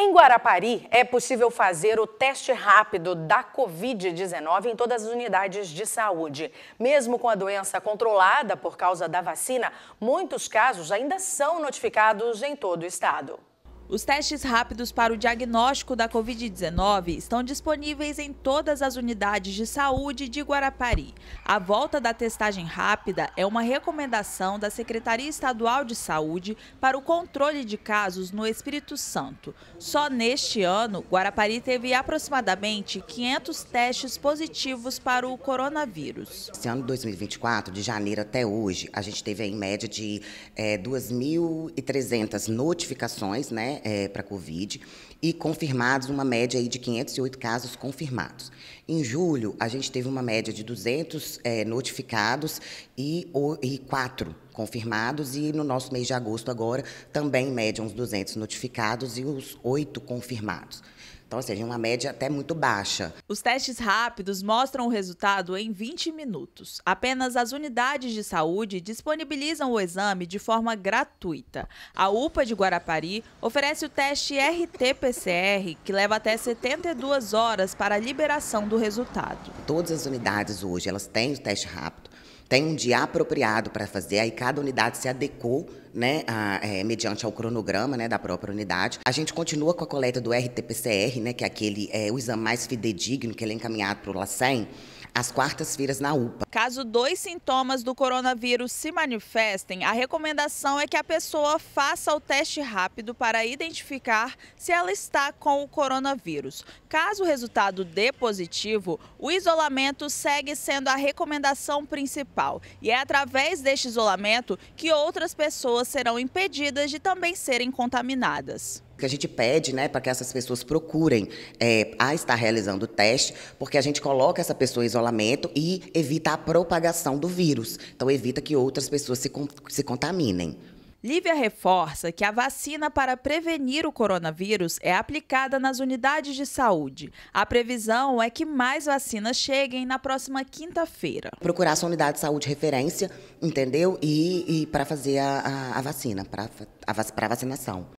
Em Guarapari, é possível fazer o teste rápido da Covid-19 em todas as unidades de saúde. Mesmo com a doença controlada por causa da vacina, muitos casos ainda são notificados em todo o estado. Os testes rápidos para o diagnóstico da Covid-19 estão disponíveis em todas as unidades de saúde de Guarapari. A volta da testagem rápida é uma recomendação da Secretaria Estadual de Saúde para o controle de casos no Espírito Santo. Só neste ano, Guarapari teve aproximadamente 500 testes positivos para o coronavírus. Esse ano 2024, de janeiro até hoje, a gente teve em média de é, eh, 2.300 notificações, né? é, para Covid e confirmados uma média aí de 508 casos confirmados. Em julho, a gente teve uma média de 200 é, notificados e, o, e 4 confirmados, e no nosso mês de agosto agora, também média uns 200 notificados e os 8 confirmados. Então, seja, assim, uma média até muito baixa. Os testes rápidos mostram o resultado em 20 minutos. Apenas as unidades de saúde disponibilizam o exame de forma gratuita. A UPA de Guarapari oferece o teste RT-PCR, que leva até 72 horas para a liberação do resultado. Todas as unidades hoje, elas têm o teste rápido tem um dia apropriado para fazer, aí cada unidade se adequou né, a, é, mediante ao cronograma né, da própria unidade. A gente continua com a coleta do RT-PCR, né, que é aquele, é, o exame mais fidedigno, que ele é encaminhado para o LACEN, às quartas-feiras na UPA. Caso dois sintomas do coronavírus se manifestem, a recomendação é que a pessoa faça o teste rápido para identificar se ela está com o coronavírus. Caso o resultado dê positivo, o isolamento segue sendo a recomendação principal. E é através deste isolamento que outras pessoas serão impedidas de também serem contaminadas que a gente pede né, para que essas pessoas procurem é, a estar realizando o teste, porque a gente coloca essa pessoa em isolamento e evita a propagação do vírus. Então, evita que outras pessoas se, se contaminem. Lívia reforça que a vacina para prevenir o coronavírus é aplicada nas unidades de saúde. A previsão é que mais vacinas cheguem na próxima quinta-feira. Procurar sua unidade de saúde referência, entendeu? E, e para fazer a, a, a vacina, para a vacinação.